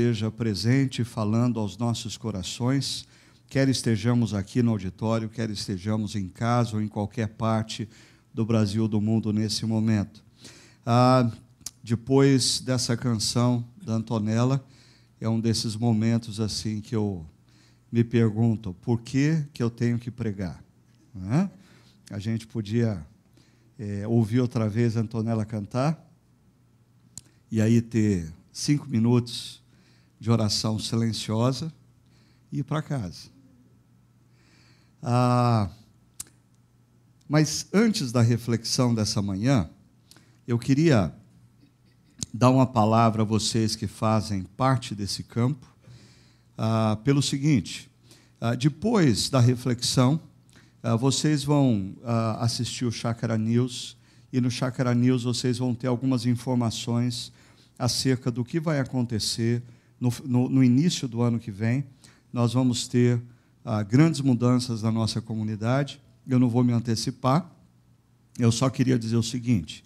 esteja presente falando aos nossos corações, quer estejamos aqui no auditório, quer estejamos em casa ou em qualquer parte do Brasil, do mundo nesse momento. Ah, depois dessa canção da Antonella, é um desses momentos assim que eu me pergunto por que, que eu tenho que pregar. É? A gente podia é, ouvir outra vez a Antonella cantar e aí ter cinco minutos de oração silenciosa e ir para casa. Ah, mas antes da reflexão dessa manhã, eu queria dar uma palavra a vocês que fazem parte desse campo, ah, pelo seguinte: ah, depois da reflexão, ah, vocês vão ah, assistir o Chácara News, e no Chácara News vocês vão ter algumas informações acerca do que vai acontecer no, no, início do ano que vem, nós vamos ter ah, grandes mudanças na nossa comunidade. Eu não vou me antecipar, eu só queria dizer o seguinte: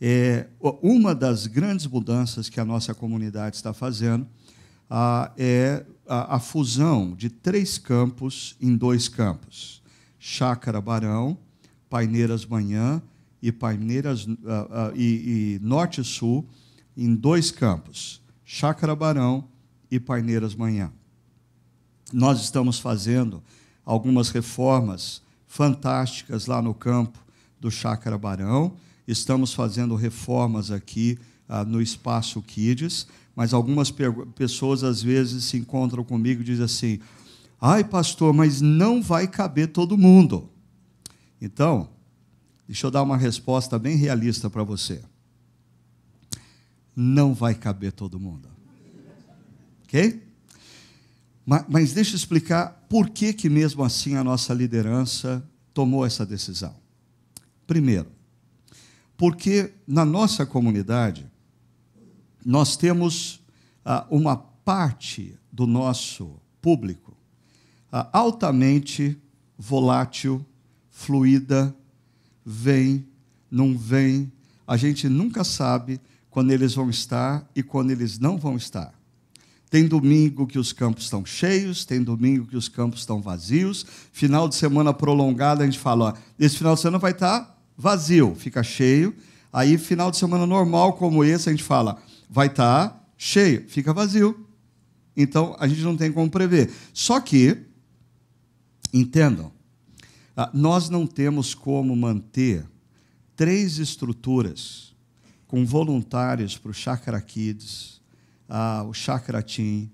é, uma das grandes mudanças que a nossa comunidade está fazendo ah, é a, a, fusão de três campos em dois campos: Chácara Barão, Paineiras Manhã e Paineiras ah, ah, e, e Norte Sul, em dois campos: Chácara Barão e Paineiras Manhã. Nós estamos fazendo algumas reformas fantásticas lá no campo do Chácara Barão, estamos fazendo reformas aqui ah, no espaço Kids, mas algumas pessoas às vezes se encontram comigo e dizem assim: ai, pastor, mas não vai caber todo mundo. Então, deixa eu dar uma resposta bem realista para você. Não vai caber todo mundo. Ok? Mas, mas deixa eu explicar por que, que, mesmo assim, a nossa liderança tomou essa decisão. Primeiro, porque na nossa comunidade, nós temos ah, uma parte do nosso público ah, altamente volátil, fluida, vem, não vem. A gente nunca sabe quando eles vão estar e quando eles não vão estar. Tem domingo que os campos estão cheios, tem domingo que os campos estão vazios. Final de semana prolongada, a gente fala: ó, esse final de semana vai estar tá vazio, fica cheio. Aí, final de semana normal como esse, a gente fala: vai estar tá cheio, fica vazio. Então, a gente não tem como prever. Só que, entendam, ah, nós não temos como manter três estruturas com voluntários para o Chakra Kids, ah, o Chakra Team,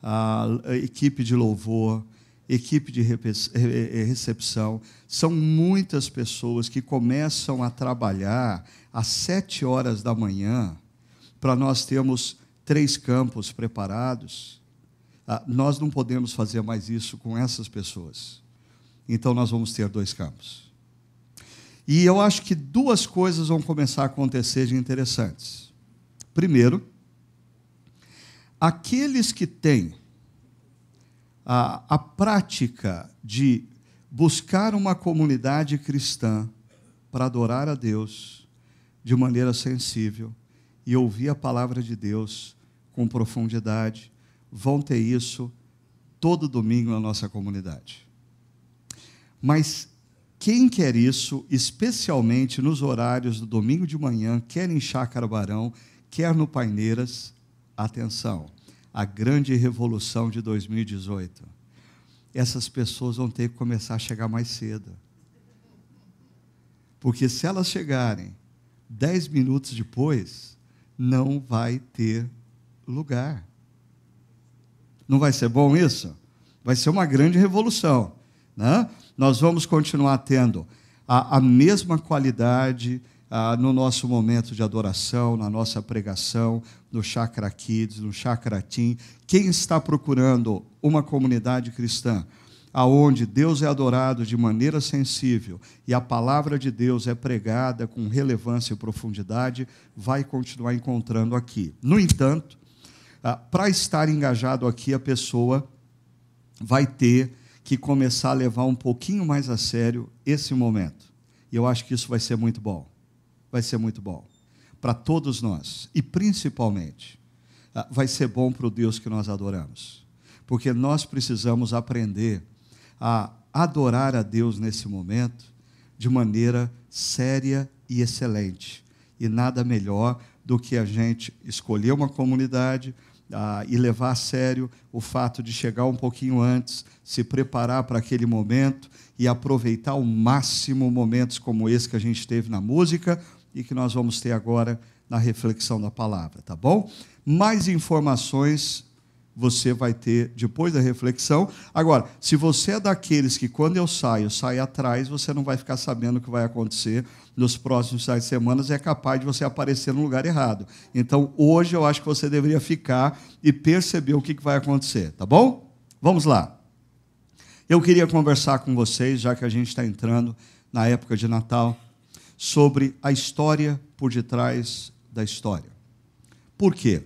a equipe de louvor, equipe de eh, recepção. São muitas pessoas que começam a trabalhar às sete horas da manhã para nós termos três campos preparados. Ah, nós não podemos fazer mais isso com essas pessoas. Então nós vamos ter dois campos. E eu acho que duas coisas vão começar a acontecer de interessantes. Primeiro, aqueles que têm a, a prática de buscar uma comunidade cristã para adorar a Deus de maneira sensível e ouvir a palavra de Deus com profundidade, vão ter isso todo domingo na nossa comunidade. Mas quem quer isso, especialmente nos horários do domingo de manhã, quer em Chácara Barão, quer no Paineiras, atenção a grande revolução de 2018. Essas pessoas vão ter que começar a chegar mais cedo. Porque se elas chegarem dez minutos depois, não vai ter lugar. Não vai ser bom isso? Vai ser uma grande revolução. Né? Nós vamos continuar tendo a, a mesma qualidade ah, no nosso momento de adoração, na nossa pregação, no Chakra Kids, no Chakra Team. Quem está procurando uma comunidade cristã? aonde Deus é adorado de maneira sensível e a palavra de Deus é pregada com relevância e profundidade, vai continuar encontrando aqui. No entanto, ah, para estar engajado aqui, a pessoa vai ter que começar a levar um pouquinho mais a sério esse momento. E eu acho que isso vai ser muito bom vai ser muito bom para todos nós e principalmente ah, vai ser bom para o Deus que nós adoramos, porque nós precisamos aprender a adorar a Deus nesse momento de maneira séria e excelente. E nada melhor do que a gente escolher uma comunidade ah, e levar a sério o fato de chegar um pouquinho antes, se preparar para aquele momento e aproveitar ao máximo momentos como esse que a gente teve na música, e que nós vamos ter agora na reflexão da palavra, tá bom? Mais informações você vai ter depois da reflexão. Agora, se você é daqueles que quando eu saio, sai atrás, você não vai ficar sabendo o que vai acontecer nos próximos sete semanas, é capaz de você aparecer no lugar errado. Então, hoje eu acho que você deveria ficar e perceber o que vai acontecer, tá bom? Vamos lá. Eu queria conversar com vocês, já que a gente está entrando na época de Natal, sobre a história por detrás da história. Por quê?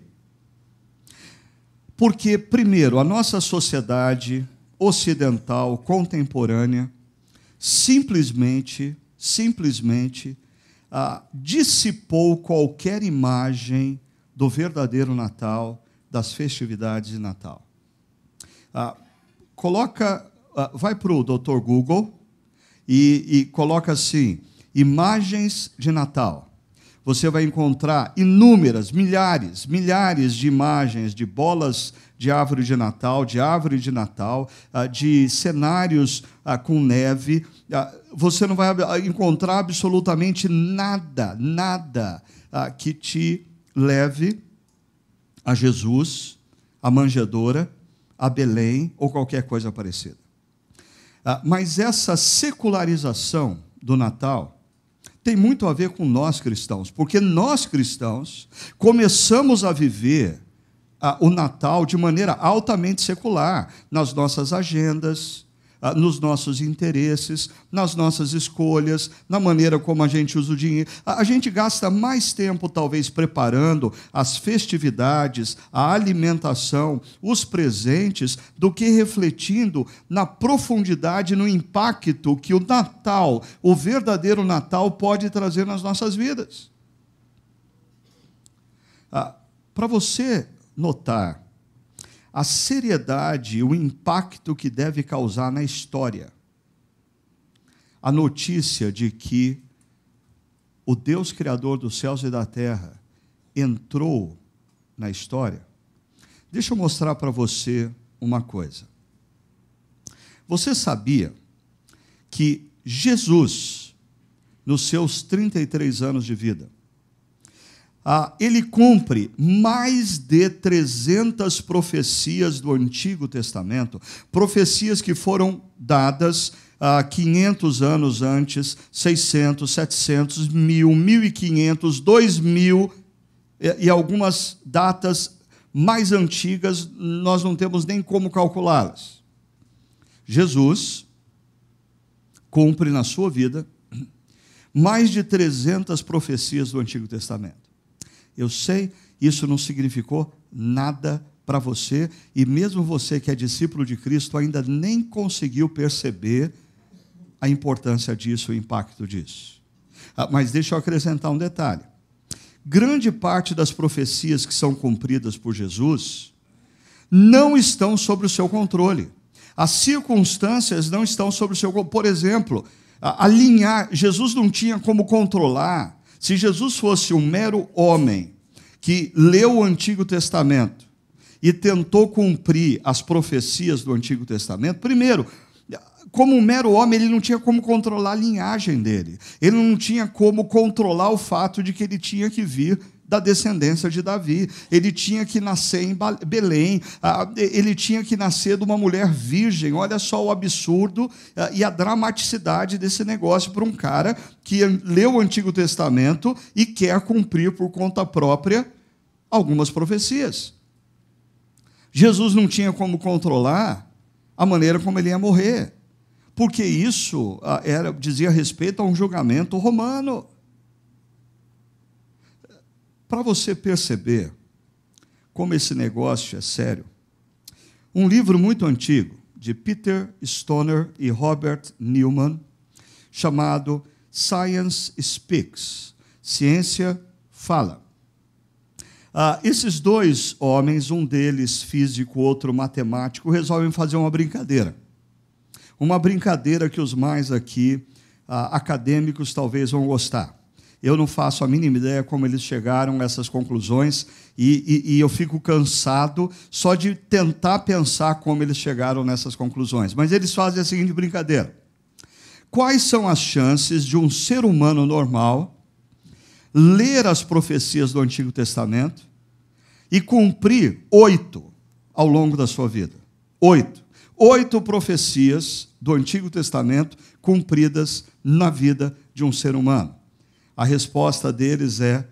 Porque, primeiro, a nossa sociedade ocidental contemporânea simplesmente, simplesmente ah, dissipou qualquer imagem do verdadeiro Natal, das festividades de Natal. Ah, coloca, ah, vai para o Dr. Google e, e coloca assim: imagens de Natal. Você vai encontrar inúmeras, milhares, milhares de imagens de bolas de árvore de Natal, de árvore de Natal, ah, de cenários ah, com neve. Ah, você não vai encontrar absolutamente nada, nada que te leve a Jesus, a Manjedora, a Belém ou qualquer coisa parecida. Mas essa secularização do Natal tem muito a ver com nós cristãos, porque nós cristãos começamos a viver ah, o Natal de maneira altamente secular, nas nossas agendas, ah, nos nossos interesses, nas nossas escolhas, na maneira como a gente usa o dinheiro. A gente gasta mais tempo, talvez, preparando as festividades, a alimentação, os presentes, do que refletindo na profundidade, no impacto que o Natal, o verdadeiro Natal, pode trazer nas nossas vidas. Ah, Para você notar a seriedade e o impacto que deve causar na história a notícia de que o Deus Criador dos céus e da terra entrou na história. Deixa eu mostrar para você uma coisa. Você sabia que Jesus, nos seus 33 anos de vida, ah, ele cumpre mais de 300 profecias do Antigo Testamento, profecias que foram dadas ah, 500 anos antes, 600, 700, 1000, 1500, 2000 e, eh, e algumas datas mais antigas nós não temos nem como calculá-las. Jesus cumpre na sua vida mais de 300 profecias do Antigo Testamento eu sei, isso não significou nada para você, e mesmo você que é discípulo de Cristo ainda nem conseguiu perceber a importância disso, o impacto disso. Ah, mas deixa eu acrescentar um detalhe. Grande parte das profecias que são cumpridas por Jesus não estão sob o seu controle. As circunstâncias não estão sob o seu controle. Por exemplo, alinhar, Jesus não tinha como controlar se Jesus fosse um mero homem que leu o Antigo Testamento e tentou cumprir as profecias do Antigo Testamento, primeiro, como um mero homem, ele não tinha como controlar a linhagem dele, ele não tinha como controlar o fato de que ele tinha que vir da descendência de Davi. Ele tinha que nascer em Belém, ah, ele tinha que nascer de uma mulher virgem. Olha só o absurdo ah, e a dramaticidade desse negócio para um cara que leu o Antigo Testamento e quer cumprir por conta própria algumas profecias. Jesus não tinha como controlar a maneira como ele ia morrer, porque isso ah, era dizia respeito a um julgamento romano. Para você perceber como esse negócio é sério, um livro muito antigo de Peter Stoner e Robert Newman, chamado Science Speaks Ciência Fala. Ah, esses dois homens, um deles físico, outro matemático, resolvem fazer uma brincadeira. Uma brincadeira que os mais aqui, ah, acadêmicos, talvez vão gostar. Eu não faço a mínima ideia como eles chegaram a essas conclusões e, e, e, eu fico cansado só de tentar pensar como eles chegaram nessas conclusões. Mas eles fazem a seguinte brincadeira: quais são as chances de um ser humano normal ler as profecias do Antigo Testamento e cumprir oito ao longo da sua vida? Oito. Oito profecias do Antigo Testamento cumpridas na vida de um ser humano. A resposta deles é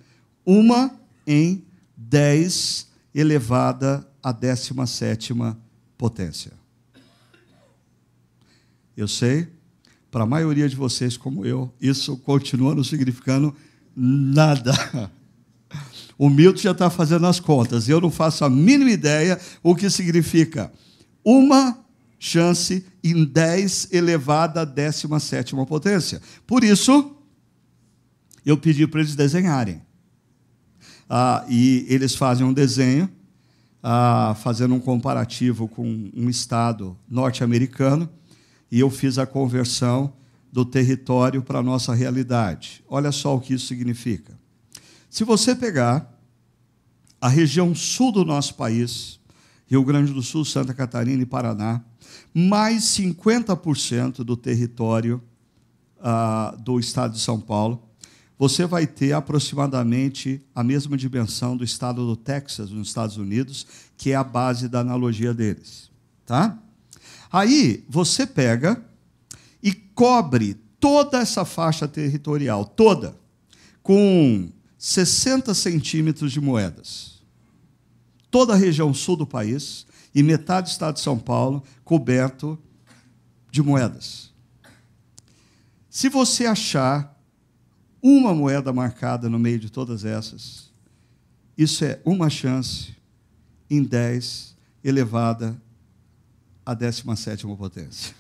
uma em 10 elevada à 17 potência. Eu sei, para a maioria de vocês, como eu, isso continua não significando nada. O Milton já está fazendo as contas. Eu não faço a mínima ideia o que significa uma chance em 10 elevada à 17 potência. Por isso, eu pedi para eles desenharem. Ah, e eles fazem um desenho, ah, fazendo um comparativo com um estado norte-americano, e eu fiz a conversão do território para a nossa realidade. Olha só o que isso significa. Se você pegar a região sul do nosso país, Rio Grande do Sul, Santa Catarina e Paraná, mais 50% do território ah, do estado de São Paulo você vai ter aproximadamente a mesma dimensão do estado do Texas, nos Estados Unidos, que é a base da analogia deles. Tá? Aí você pega e cobre toda essa faixa territorial, toda, com 60 centímetros de moedas. Toda a região sul do país e metade do estado de São Paulo coberto de moedas. Se você achar uma moeda marcada no meio de todas essas. Isso é uma chance em 10 elevada à 17 potência.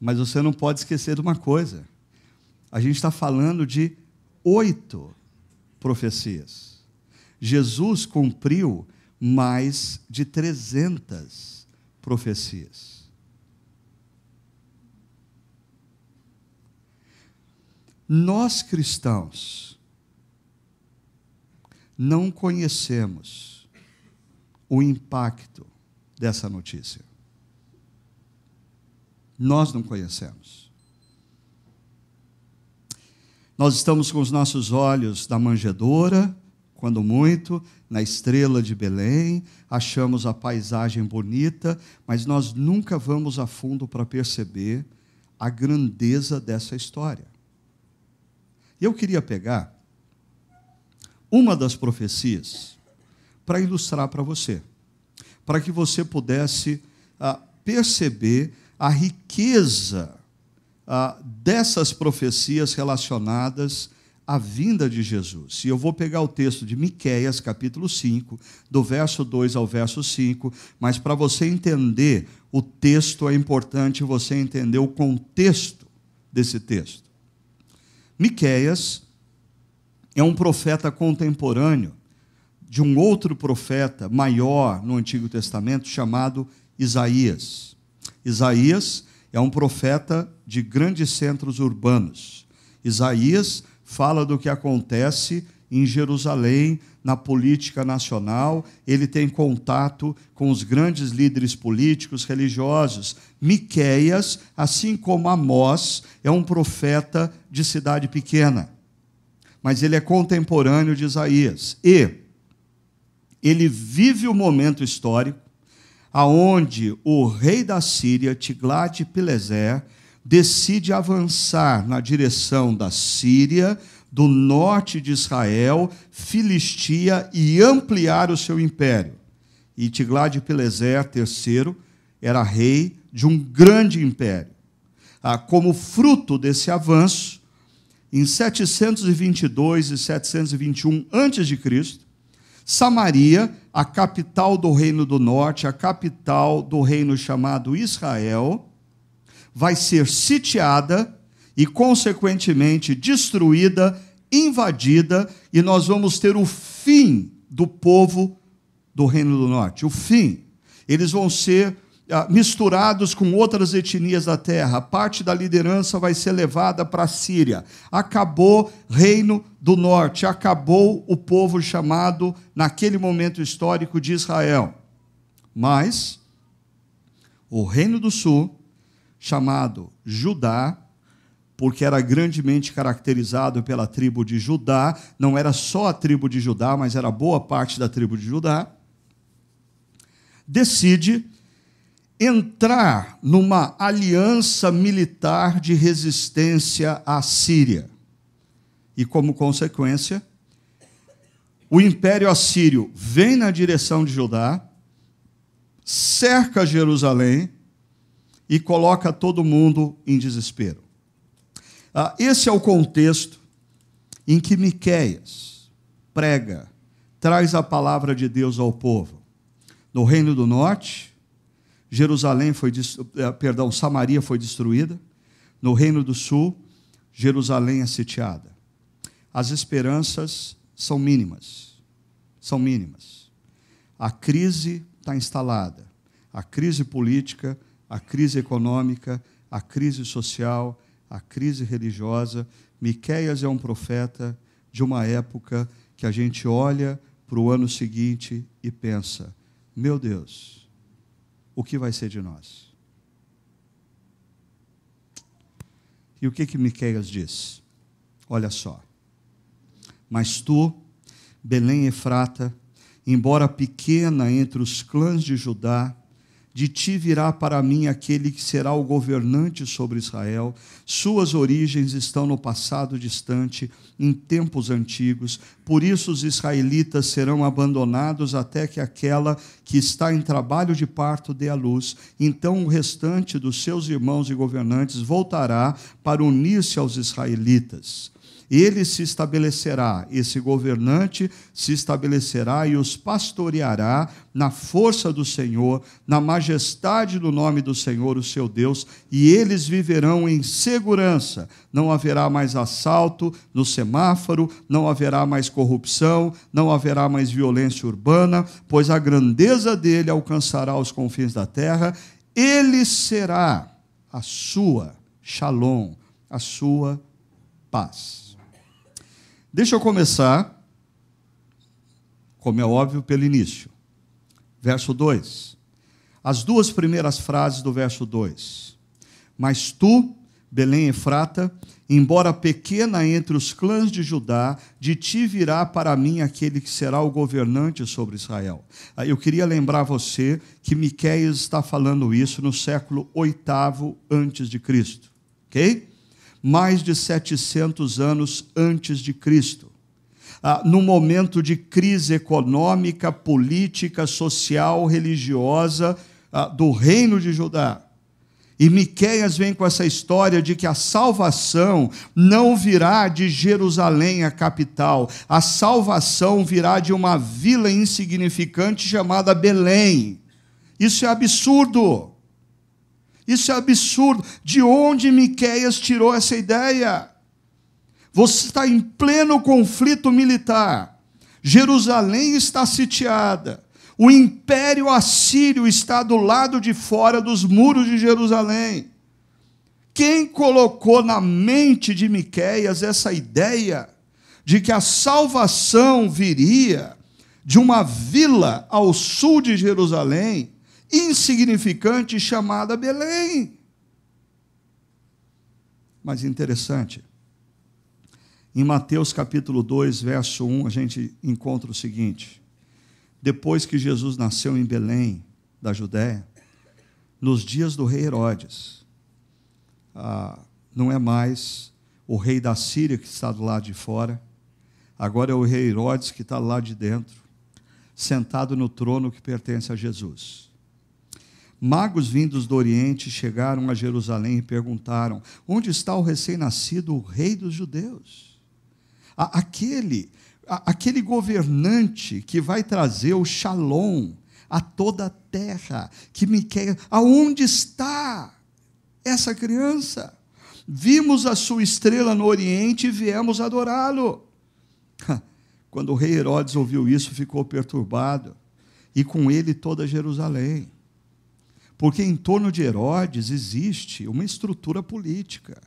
Mas você não pode esquecer de uma coisa. A gente está falando de oito profecias. Jesus cumpriu mais de 300 profecias. Nós cristãos não conhecemos o impacto dessa notícia. Nós não conhecemos. Nós estamos com os nossos olhos na manjedoura, quando muito, na estrela de Belém, achamos a paisagem bonita, mas nós nunca vamos a fundo para perceber a grandeza dessa história. Eu queria pegar uma das profecias para ilustrar para você, para que você pudesse ah, perceber a riqueza ah, dessas profecias relacionadas à vinda de Jesus. E eu vou pegar o texto de Miqueias, capítulo 5, do verso 2 ao verso 5, mas para você entender o texto é importante você entender o contexto desse texto. Miqueias é um profeta contemporâneo de um outro profeta maior no Antigo Testamento chamado Isaías. Isaías é um profeta de grandes centros urbanos. Isaías fala do que acontece em Jerusalém, na política nacional, ele tem contato com os grandes líderes políticos, religiosos. Miqueias, assim como Amós, é um profeta de cidade pequena, mas ele é contemporâneo de Isaías e ele vive o momento histórico aonde o rei da Síria, Tiglat-Pileser, decide avançar na direção da Síria, do norte de Israel, Filistia, e ampliar o seu império. E Tiglade-Pileser III era rei de um grande império. Ah, como fruto desse avanço, em 722 e 721 a.C., Samaria, a capital do reino do norte, a capital do reino chamado Israel, vai ser sitiada e, consequentemente, destruída, invadida, e nós vamos ter o fim do povo do Reino do Norte o fim. Eles vão ser ah, misturados com outras etnias da terra. Parte da liderança vai ser levada para a Síria. Acabou reino do norte, acabou o povo chamado naquele momento histórico de Israel. Mas o reino do sul, chamado Judá, porque era grandemente caracterizado pela tribo de Judá, não era só a tribo de Judá, mas era boa parte da tribo de Judá, decide entrar numa aliança militar de resistência à Síria. E como consequência, o Império Assírio vem na direção de Judá, cerca Jerusalém e coloca todo mundo em desespero. Ah, esse é o contexto em que Miqueias prega, traz a palavra de Deus ao povo. No Reino do Norte, Jerusalém foi, eh, perdão, Samaria foi destruída. No Reino do Sul, Jerusalém é sitiada. As esperanças são mínimas. São mínimas. A crise está instalada. A crise política, a crise econômica, a crise social, a crise religiosa. Miqueias é um profeta de uma época que a gente olha para o ano seguinte e pensa: meu Deus, o que vai ser de nós? E o que que Miqueias diz? Olha só. Mas tu, Belém Efrata, embora pequena entre os clãs de Judá, de ti virá para mim aquele que será o governante sobre Israel. Suas origens estão no passado distante, em tempos antigos. Por isso os israelitas serão abandonados até que aquela que está em trabalho de parto dê a luz. Então o restante dos seus irmãos e governantes voltará para unir-se aos israelitas. Ele se estabelecerá, esse governante se estabelecerá e os pastoreará na força do Senhor, na majestade do nome do Senhor, o seu Deus, e eles viverão em segurança. Não haverá mais assalto no semáforo, não haverá mais corrupção, não haverá mais violência urbana, pois a grandeza dele alcançará os confins da terra. Ele será a sua shalom, a sua paz. Deixa eu começar, como é óbvio, pelo início. Verso 2. As duas primeiras frases do verso 2. Mas tu, Belém Efrata, embora pequena entre os clãs de Judá, de ti virá para mim aquele que será o governante sobre Israel. Ah, eu queria lembrar você que Miquéias está falando isso no século 8 antes de Cristo, OK? mais de 700 anos antes de Cristo. Ah, no momento de crise econômica, política, social, religiosa ah, do reino de Judá. E Miqueias vem com essa história de que a salvação não virá de Jerusalém, a capital. A salvação virá de uma vila insignificante chamada Belém. Isso é absurdo. Isso é absurdo. De onde Miqueias tirou essa ideia? Você está em pleno conflito militar. Jerusalém está sitiada. O império assírio está do lado de fora dos muros de Jerusalém. Quem colocou na mente de Miqueias essa ideia de que a salvação viria de uma vila ao sul de Jerusalém insignificante chamada Belém. Mas interessante, em Mateus capítulo 2, verso 1, a gente encontra o seguinte: Depois que Jesus nasceu em Belém, da Judéia, nos dias do rei Herodes, ah, não é mais o rei da Síria que está do lado de fora, agora é o rei Herodes que está lá de dentro, sentado no trono que pertence a Jesus. Magos vindos do Oriente chegaram a Jerusalém e perguntaram: Onde está o recém-nascido, o rei dos judeus? aquele, aquele governante que vai trazer o shalom a toda a terra, que me quer. Aonde está essa criança? Vimos a sua estrela no Oriente e viemos adorá-lo. Quando o rei Herodes ouviu isso, ficou perturbado, e com ele toda Jerusalém. Porque em torno de Herodes existe uma estrutura política.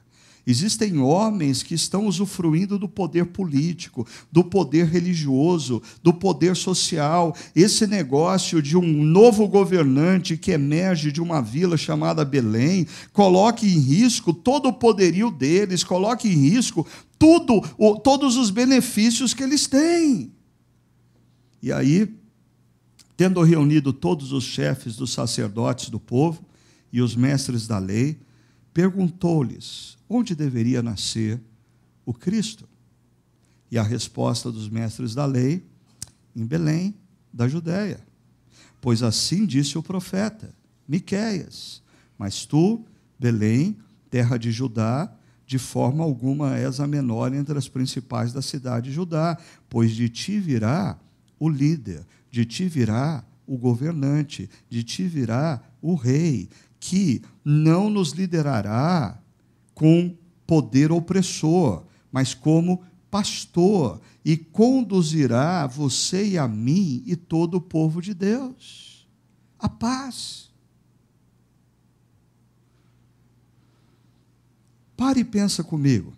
Existem homens que estão usufruindo do poder político, do poder religioso, do poder social. Esse negócio de um novo governante que emerge de uma vila chamada Belém coloca em risco todo o poderio deles, coloca em risco tudo, todos os benefícios que eles têm. E aí Tendo reunido todos os chefes dos sacerdotes do povo e os mestres da lei, perguntou-lhes onde deveria nascer o Cristo. E a resposta dos mestres da lei, em Belém, da Judéia. Pois assim disse o profeta, Miqueias: Mas tu, Belém, terra de Judá, de forma alguma és a menor entre as principais da cidade de Judá, pois de ti virá o líder, de ti virá o governante, de ti virá o rei, que não nos liderará com poder opressor, mas como pastor, e conduzirá você e a mim e todo o povo de Deus. A paz. Pare e pensa comigo.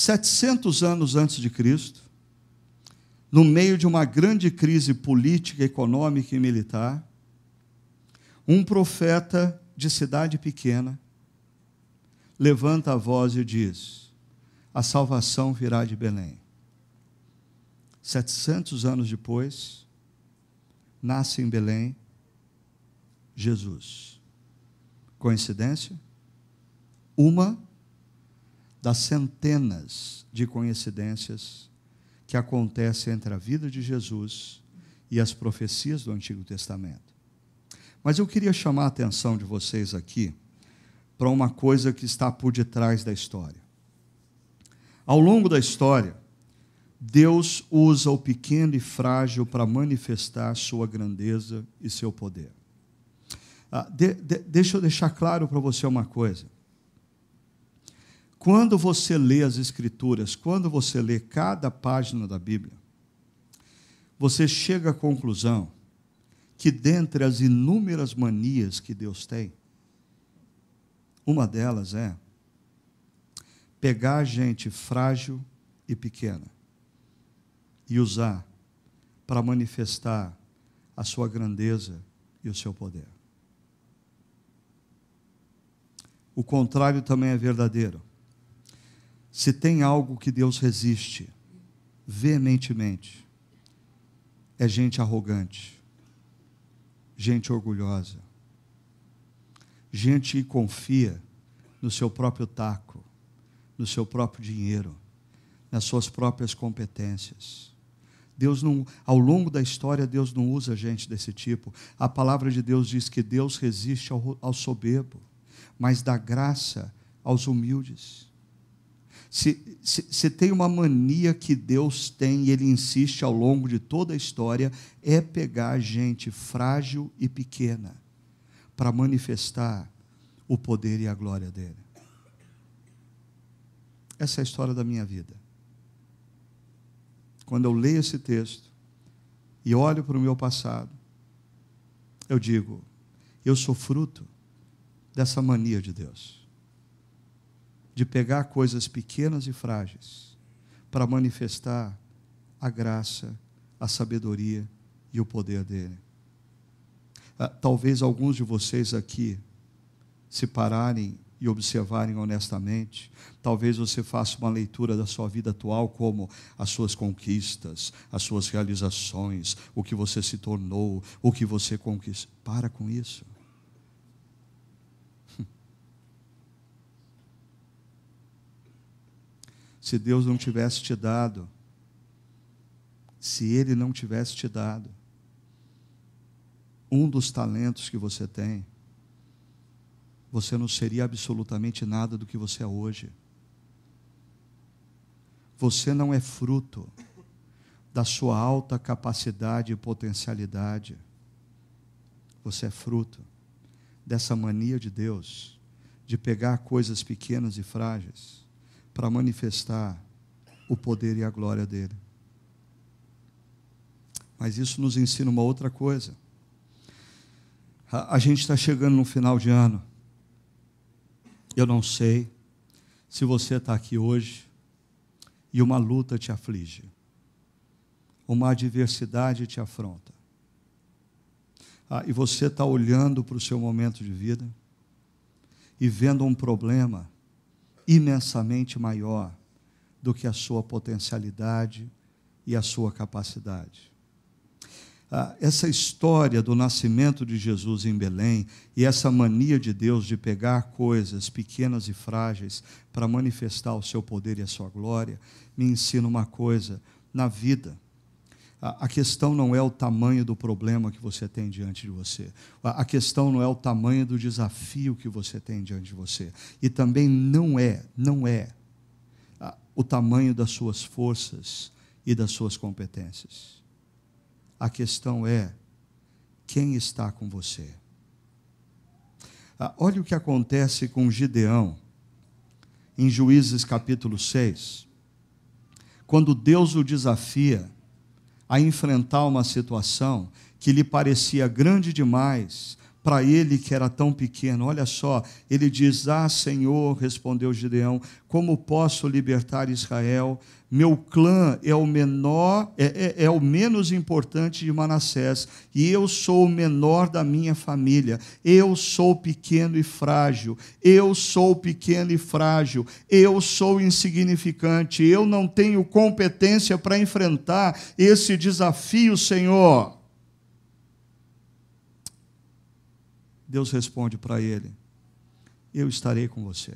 700 anos antes de Cristo, no meio de uma grande crise política, econômica e militar, um profeta de cidade pequena levanta a voz e diz: A salvação virá de Belém. 700 anos depois, nasce em Belém Jesus. Coincidência? Uma das centenas de coincidências que acontecem entre a vida de Jesus e as profecias do Antigo Testamento. Mas eu queria chamar a atenção de vocês aqui para uma coisa que está por detrás da história. Ao longo da história, Deus usa o pequeno e frágil para manifestar sua grandeza e seu poder. Ah, de, de, deixa eu deixar claro para você uma coisa. Quando você lê as Escrituras, quando você lê cada página da Bíblia, você chega à conclusão que, dentre as inúmeras manias que Deus tem, uma delas é pegar gente frágil e pequena e usar para manifestar a sua grandeza e o seu poder. O contrário também é verdadeiro. Se tem algo que Deus resiste veementemente, é gente arrogante, gente orgulhosa, gente que confia no seu próprio taco, no seu próprio dinheiro, nas suas próprias competências. Deus não, ao longo da história, Deus não usa gente desse tipo. A palavra de Deus diz que Deus resiste ao, ao soberbo, mas dá graça aos humildes. Se, se, se, tem uma mania que Deus tem e ele insiste ao longo de toda a história, é pegar gente frágil e pequena para manifestar o poder e a glória dele. Essa é a história da minha vida. Quando eu leio esse texto e olho para o meu passado, eu digo: eu sou fruto dessa mania de Deus de pegar coisas pequenas e frágeis para manifestar a graça, a sabedoria e o poder dele. Ah, talvez alguns de vocês aqui se pararem e observarem honestamente, talvez você faça uma leitura da sua vida atual como as suas conquistas, as suas realizações, o que você se tornou, o que você conquistou. Para com isso. se Deus não tivesse te dado, se Ele não tivesse te dado um dos talentos que você tem, você não seria absolutamente nada do que você é hoje. Você não é fruto da sua alta capacidade e potencialidade. Você é fruto dessa mania de Deus de pegar coisas pequenas e frágeis para manifestar o poder e a glória dele. Mas isso nos ensina uma outra coisa. A, a gente está chegando no final de ano. Eu não sei se você está aqui hoje e uma luta te aflige, uma adversidade te afronta, ah, e você está olhando para o seu momento de vida e vendo um problema imensamente maior do que a sua potencialidade e a sua capacidade. Ah, essa história do nascimento de Jesus em Belém e essa mania de Deus de pegar coisas pequenas e frágeis para manifestar o seu poder e a sua glória me ensina uma coisa: na vida, a questão não é o tamanho do problema que você tem diante de você. A questão não é o tamanho do desafio que você tem diante de você. E também não é, não é o tamanho das suas forças e das suas competências. A questão é quem está com você. Olha o que acontece com Gideão em Juízes capítulo 6. Quando Deus o desafia a enfrentar uma situação que lhe parecia grande demais para ele que era tão pequeno. Olha só, ele diz: Ah, Senhor, respondeu Gideão, como posso libertar Israel? meu clã é o menor, é, é, é, o menos importante de Manassés, e eu sou o menor da minha família. Eu sou pequeno e frágil. Eu sou pequeno e frágil. Eu sou insignificante. Eu não tenho competência para enfrentar esse desafio, Senhor. Deus responde para ele: Eu estarei com você.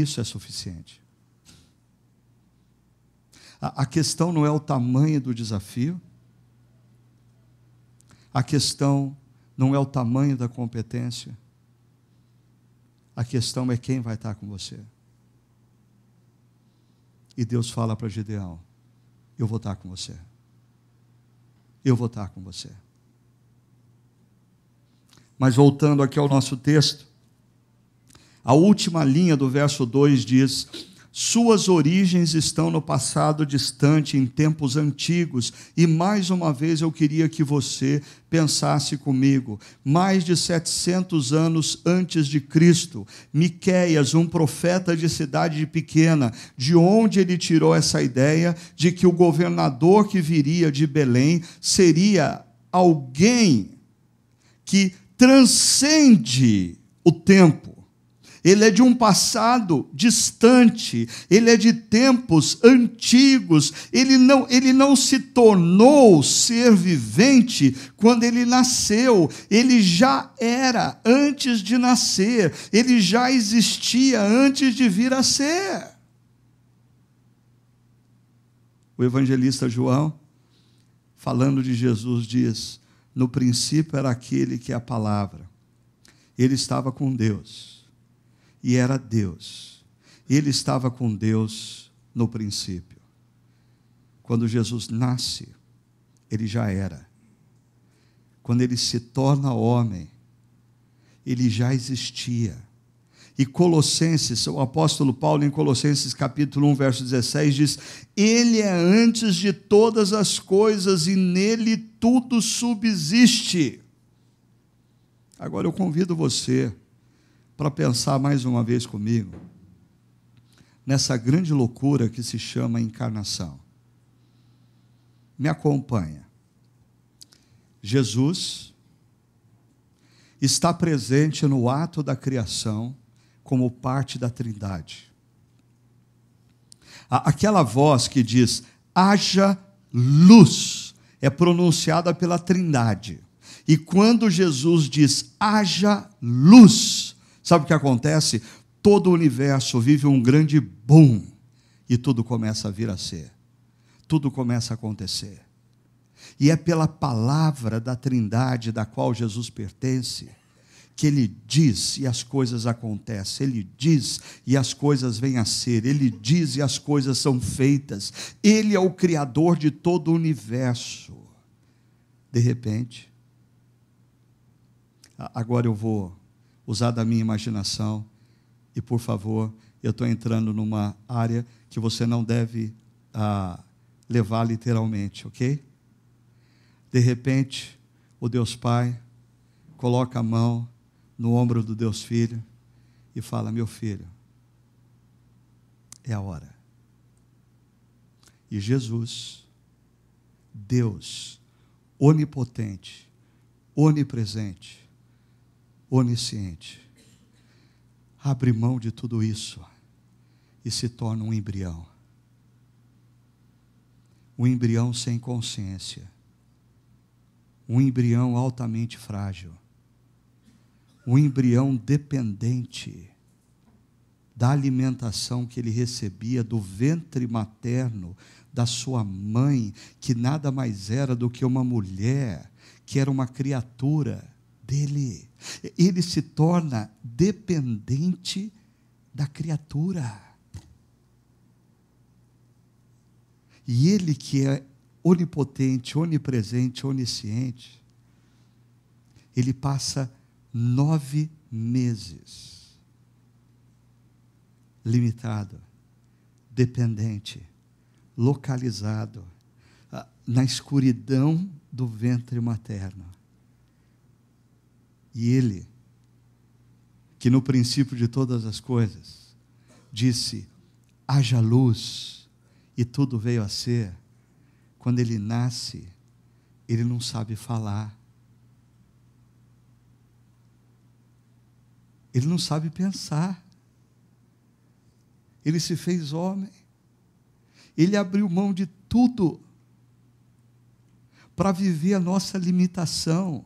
Isso é suficiente. A, a questão não é o tamanho do desafio, a questão não é o tamanho da competência, a questão é quem vai estar com você. E Deus fala para Gideão: Eu vou estar com você. Eu vou estar com você. Mas voltando aqui ao nosso texto, a última linha do verso 2 diz: Suas origens estão no passado distante, em tempos antigos, e mais uma vez eu queria que você pensasse comigo. Mais de 700 anos antes de Cristo, Miqueias, um profeta de cidade pequena, de onde ele tirou essa ideia de que o governador que viria de Belém seria alguém que transcende o tempo ele é de um passado distante, ele é de tempos antigos, ele não, ele não se tornou ser vivente quando ele nasceu, ele já era antes de nascer, ele já existia antes de vir a ser. O evangelista João, falando de Jesus, diz: No princípio era aquele que é a palavra, ele estava com Deus e era Deus. Ele estava com Deus no princípio. Quando Jesus nasce, ele já era. Quando ele se torna homem, ele já existia. E Colossenses, o apóstolo Paulo, em Colossenses capítulo 1, verso 16, diz: Ele é antes de todas as coisas e nele tudo subsiste. Agora eu convido você para pensar mais uma vez comigo nessa grande loucura que se chama encarnação. Me acompanha. Jesus está presente no ato da criação como parte da Trindade. Aquela voz que diz: haja luz, é pronunciada pela Trindade. E quando Jesus diz: haja luz, Sabe o que acontece? Todo o universo vive um grande boom e tudo começa a vir a ser. Tudo começa a acontecer. E é pela palavra da Trindade da qual Jesus pertence que ele diz e as coisas acontecem, ele diz e as coisas vêm a ser, ele diz e as coisas são feitas. Ele é o criador de todo o universo. De repente, agora eu vou usar da minha imaginação. E, por favor, eu estou entrando numa área que você não deve ah, levar literalmente, ok? De repente, o Deus Pai coloca a mão no ombro do Deus Filho e fala: Meu filho, é a hora. E Jesus, Deus, onipotente, onipresente, onisciente, abre mão de tudo isso e se torna um embrião. Um embrião sem consciência. Um embrião altamente frágil. Um embrião dependente da alimentação que ele recebia do ventre materno da sua mãe, que nada mais era do que uma mulher, que era uma criatura dele. Ele se torna dependente da criatura. E ele que é onipotente, onipresente, onisciente, ele passa nove meses limitado, dependente, localizado ah, na escuridão do ventre materno e ele, que no princípio de todas as coisas, disse: haja luz, e tudo veio a ser. Quando ele nasce, ele não sabe falar. Ele não sabe pensar. Ele se fez homem. Ele abriu mão de tudo para viver a nossa limitação,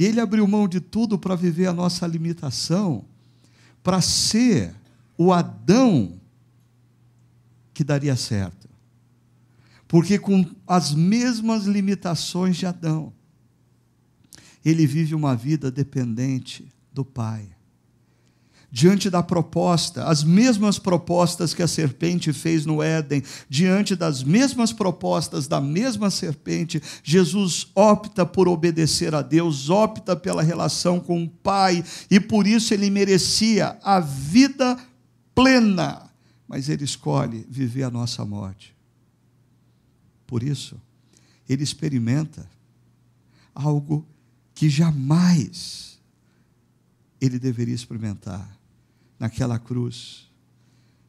e ele abriu mão de tudo para viver a nossa limitação, para ser o Adão que daria certo. Porque com as mesmas limitações de Adão, ele vive uma vida dependente do Pai diante da proposta, as mesmas propostas que a serpente fez no Éden, diante das mesmas propostas da mesma serpente, Jesus opta por obedecer a Deus, opta pela relação com o Pai, e por isso ele merecia a vida plena, mas ele escolhe viver a nossa morte. Por isso, ele experimenta algo que jamais ele deveria experimentar naquela cruz,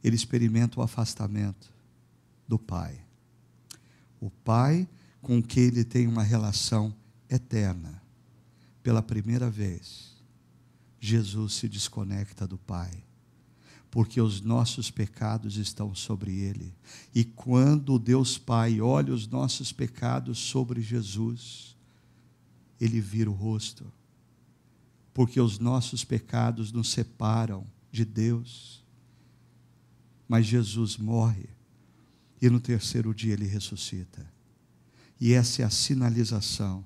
ele experimenta o afastamento do Pai. O Pai com quem ele tem uma relação eterna. Pela primeira vez, Jesus se desconecta do Pai, porque os nossos pecados estão sobre ele. E quando Deus Pai olha os nossos pecados sobre Jesus, ele vira o rosto, porque os nossos pecados nos separam de Deus. Mas Jesus morre e no terceiro dia ele ressuscita. E essa é a sinalização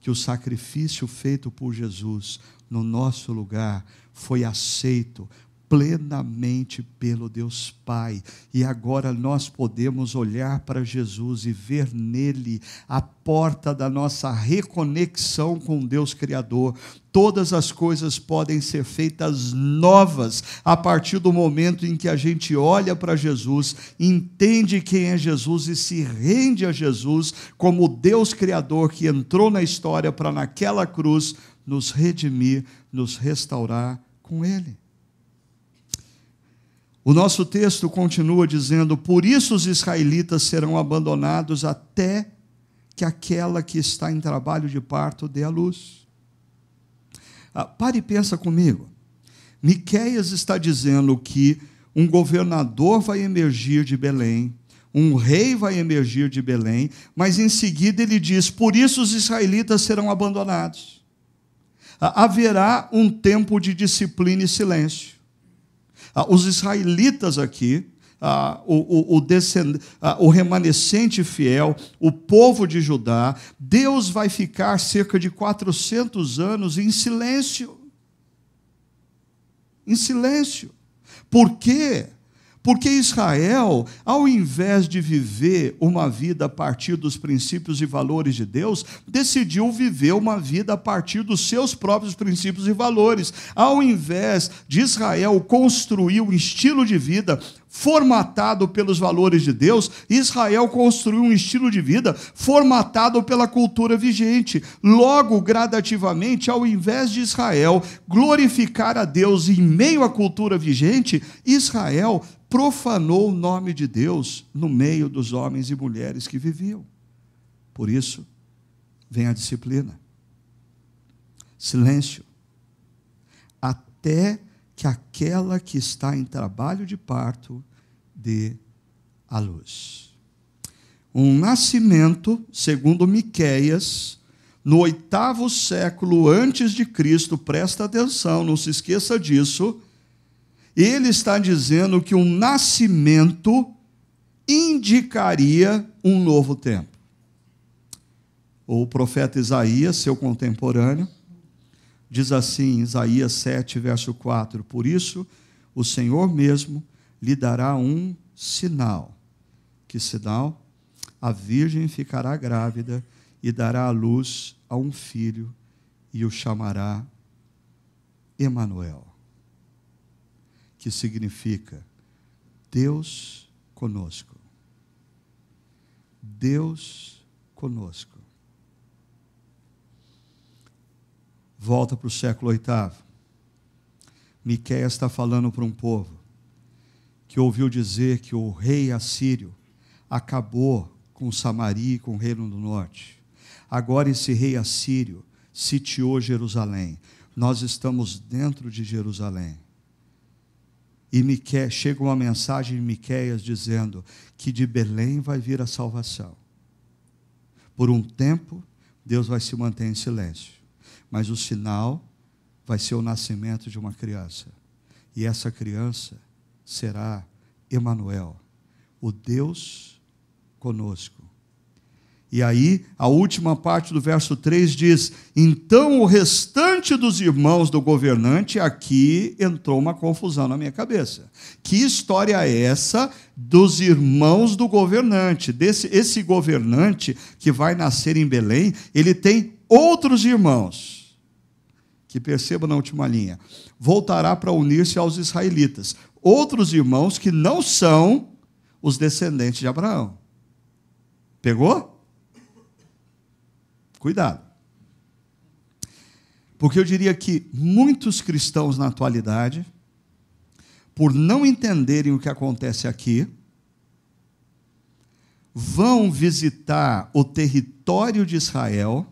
que o sacrifício feito por Jesus no nosso lugar foi aceito, plenamente pelo Deus Pai. E agora nós podemos olhar para Jesus e ver nele a porta da nossa reconexão com Deus Criador. Todas as coisas podem ser feitas novas a partir do momento em que a gente olha para Jesus, entende quem é Jesus e se rende a Jesus como Deus Criador que entrou na história para naquela cruz nos redimir, nos restaurar com Ele. O nosso texto continua dizendo: Por isso os israelitas serão abandonados até que aquela que está em trabalho de parto dê a luz. Ah, pare e pensa comigo. Miqueias está dizendo que um governador vai emergir de Belém, um rei vai emergir de Belém, mas em seguida ele diz: Por isso os israelitas serão abandonados. Ah, haverá um tempo de disciplina e silêncio ah, os israelitas aqui, ah, o, o, o, descend... ah, o, remanescente fiel, o povo de Judá, Deus vai ficar cerca de 400 anos em silêncio. Em silêncio. Por quê? Porque Israel, ao invés de viver uma vida a partir dos princípios e valores de Deus, decidiu viver uma vida a partir dos seus próprios princípios e valores. Ao invés de Israel construir um estilo de vida formatado pelos valores de Deus, Israel construiu um estilo de vida formatado pela cultura vigente. Logo, gradativamente, ao invés de Israel glorificar a Deus em meio à cultura vigente, Israel profanou o nome de Deus no meio dos homens e mulheres que viviam. Por isso, vem a disciplina. Silêncio. Até que aquela que está em trabalho de parto dê a luz. Um nascimento, segundo Miqueias, no oitavo século antes de Cristo, presta atenção, não se esqueça disso, ele está dizendo que um nascimento indicaria um novo tempo. O profeta Isaías, seu contemporâneo, diz assim, Isaías 7, verso 4: Por isso o Senhor mesmo lhe dará um sinal. Que sinal? A virgem ficará grávida e dará à luz a um filho e o chamará Emanuel, que significa Deus conosco. Deus conosco. Volta para o século VIII. Miquéia está falando para um povo que ouviu dizer que o rei assírio acabou com Samaria e com o reino do norte. Agora esse rei assírio sitiou Jerusalém. Nós estamos dentro de Jerusalém. E Miqué, chega uma mensagem de Miquéias dizendo que de Belém vai vir a salvação. Por um tempo, Deus vai se manter em silêncio, mas o sinal vai ser o nascimento de uma criança. E essa criança será Emanuel, o Deus conosco. E aí, a última parte do verso 3 diz: Então o restante dos irmãos do governante, aqui entrou uma confusão na minha cabeça. Que história é essa dos irmãos do governante? Desse, esse governante que vai nascer em Belém, ele tem outros irmãos. Que perceba na última linha: voltará para unir-se aos israelitas outros irmãos que não são os descendentes de Abraão. Pegou? Cuidado. Porque eu diria que muitos cristãos na atualidade, por não entenderem o que acontece aqui, vão visitar o território de Israel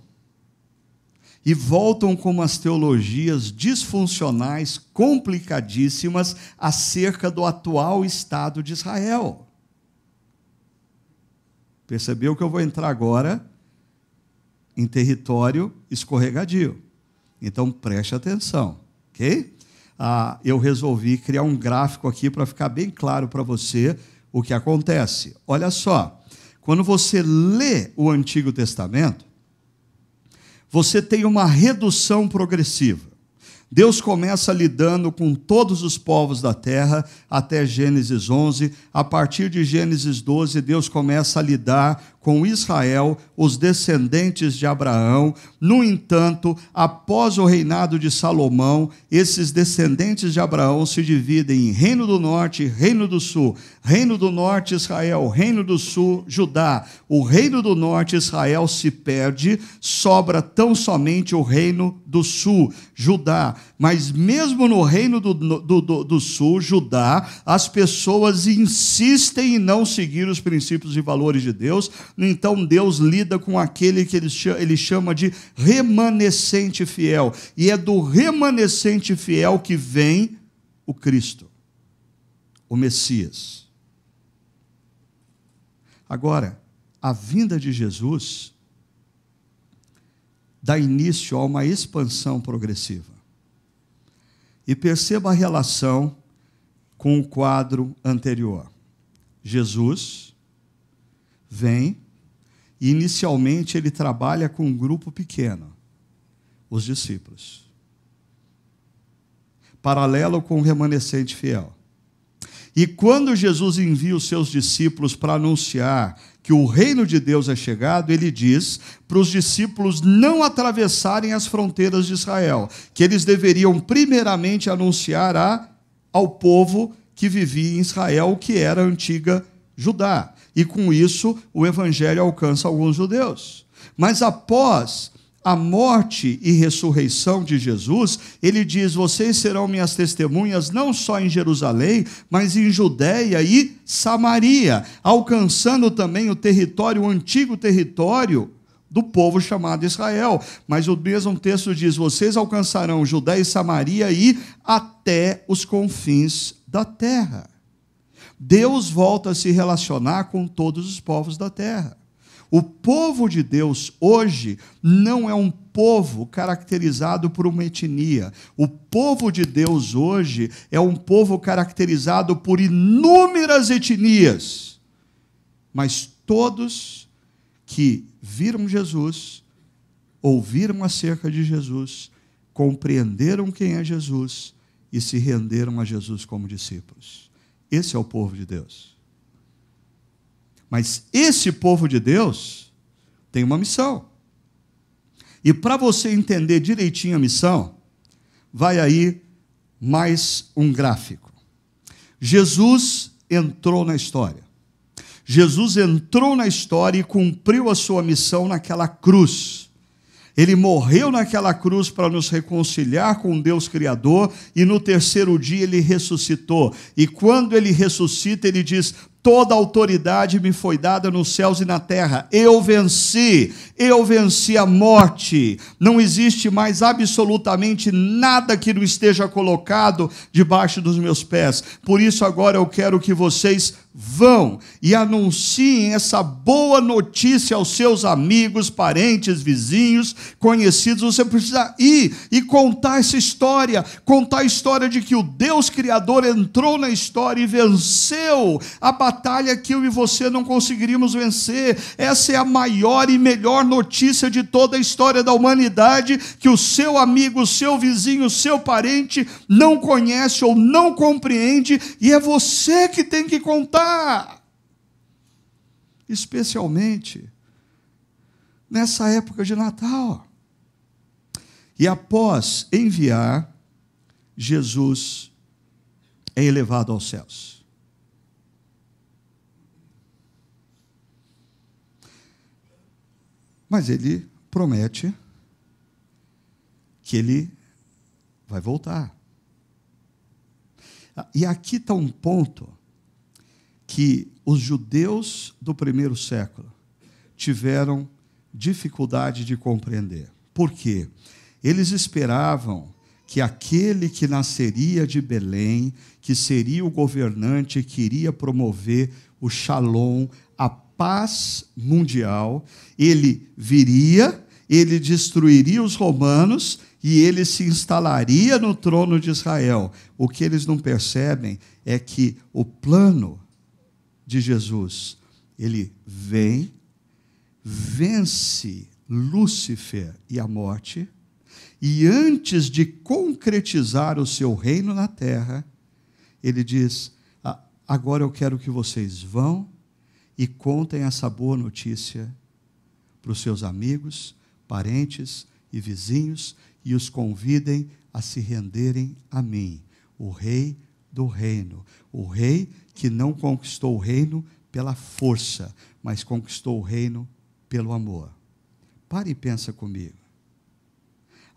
e voltam com umas teologias disfuncionais, complicadíssimas, acerca do atual estado de Israel. Percebeu que eu vou entrar agora em território escorregadio. Então preste atenção, ok? Ah, eu resolvi criar um gráfico aqui para ficar bem claro para você o que acontece. Olha só, quando você lê o Antigo Testamento, você tem uma redução progressiva. Deus começa lidando com todos os povos da terra até Gênesis 11. A partir de Gênesis 12, Deus começa a lidar com Israel, os descendentes de Abraão. No entanto, após o reinado de Salomão, esses descendentes de Abraão se dividem em Reino do Norte e Reino do Sul. Reino do Norte, Israel, Reino do Sul, Judá. O Reino do Norte, Israel, se perde, sobra tão somente o Reino do Sul, Judá. Mas mesmo no Reino do, do, do, do Sul, Judá, as pessoas insistem em não seguir os princípios e valores de Deus então Deus lida com aquele que ele chama de remanescente fiel. E é do remanescente fiel que vem o Cristo, o Messias. Agora, a vinda de Jesus dá início a uma expansão progressiva. E perceba a relação com o quadro anterior. Jesus vem e inicialmente ele trabalha com um grupo pequeno, os discípulos. Paralelo com o remanescente fiel. E quando Jesus envia os seus discípulos para anunciar que o reino de Deus é chegado, ele diz para os discípulos não atravessarem as fronteiras de Israel, que eles deveriam primeiramente anunciar a, ao povo que vivia em Israel, que era a antiga Judá e com isso o evangelho alcança alguns judeus. Mas após a morte e ressurreição de Jesus, ele diz: Vocês serão minhas testemunhas não só em Jerusalém, mas em Judéia e Samaria, alcançando também o território, o antigo território do povo chamado Israel. Mas o mesmo texto diz: Vocês alcançarão Judéia e Samaria e até os confins da terra. Deus volta a se relacionar com todos os povos da terra. O povo de Deus hoje não é um povo caracterizado por uma etnia. O povo de Deus hoje é um povo caracterizado por inúmeras etnias. Mas todos que viram Jesus, ouviram acerca de Jesus, compreenderam quem é Jesus e se renderam a Jesus como discípulos. Esse é o povo de Deus. Mas esse povo de Deus tem uma missão. E para você entender direitinho a missão, vai aí mais um gráfico. Jesus entrou na história. Jesus entrou na história e cumpriu a sua missão naquela cruz. Ele morreu naquela cruz para nos reconciliar com Deus Criador, e no terceiro dia ele ressuscitou. E quando ele ressuscita, ele diz: Toda autoridade me foi dada nos céus e na terra. Eu venci, eu venci a morte. Não existe mais absolutamente nada que não esteja colocado debaixo dos meus pés. Por isso, agora eu quero que vocês vão e anunciem essa boa notícia aos seus amigos, parentes, vizinhos, conhecidos. Você precisa ir e contar essa história, contar a história de que o Deus Criador entrou na história e venceu a batalha que eu e você não conseguiríamos vencer. Essa é a maior e melhor notícia de toda a história da humanidade que o seu amigo, o seu vizinho, o seu parente não conhece ou não compreende e é você que tem que contar Especialmente nessa época de Natal. E após enviar, Jesus é elevado aos céus. Mas ele promete que ele vai voltar. E aqui está um ponto que os judeus do primeiro século tiveram dificuldade de compreender. Por quê? Eles esperavam que aquele que nasceria de Belém, que seria o governante que iria promover o Shalom, a paz mundial, ele viria, ele destruiria os romanos e ele se instalaria no trono de Israel. O que eles não percebem é que o plano de Jesus. Ele vem, vence Lúcifer e a morte, e antes de concretizar o seu reino na terra, ele diz: ah, Agora eu quero que vocês vão e contem essa boa notícia para os seus amigos, parentes e vizinhos e os convidem a se renderem a mim, o Rei do Reino, o Rei que não conquistou o reino pela força, mas conquistou o reino pelo amor. Pare e pensa comigo.